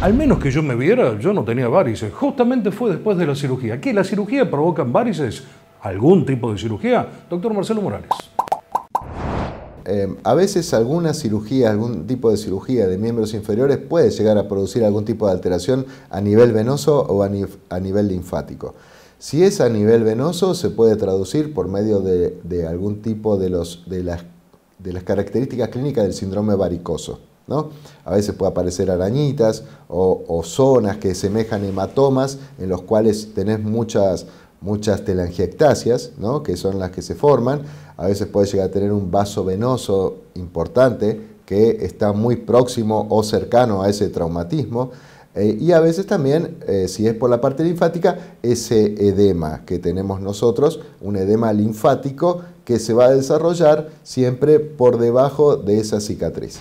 Al menos que yo me viera, yo no tenía varices. Justamente fue después de la cirugía. ¿Qué? ¿La cirugía provoca varices? ¿Algún tipo de cirugía? Doctor Marcelo Morales. Eh, a veces alguna cirugía, algún tipo de cirugía de miembros inferiores puede llegar a producir algún tipo de alteración a nivel venoso o a, nivel linfático. Si es a nivel venoso, se puede traducir por medio de, algún tipo de las características clínicas del síndrome varicoso. A veces puede aparecer arañitas o, zonas que semejan hematomas en los cuales tenés muchas, muchas telangiectasias, que son las que se forman. A veces puede llegar a tener un vaso venoso importante que está muy próximo o cercano a ese traumatismo. Eh, y a veces también, eh, si es por la parte linfática, ese edema que tenemos nosotros, un edema linfático que se va a desarrollar siempre por debajo de esa cicatriz.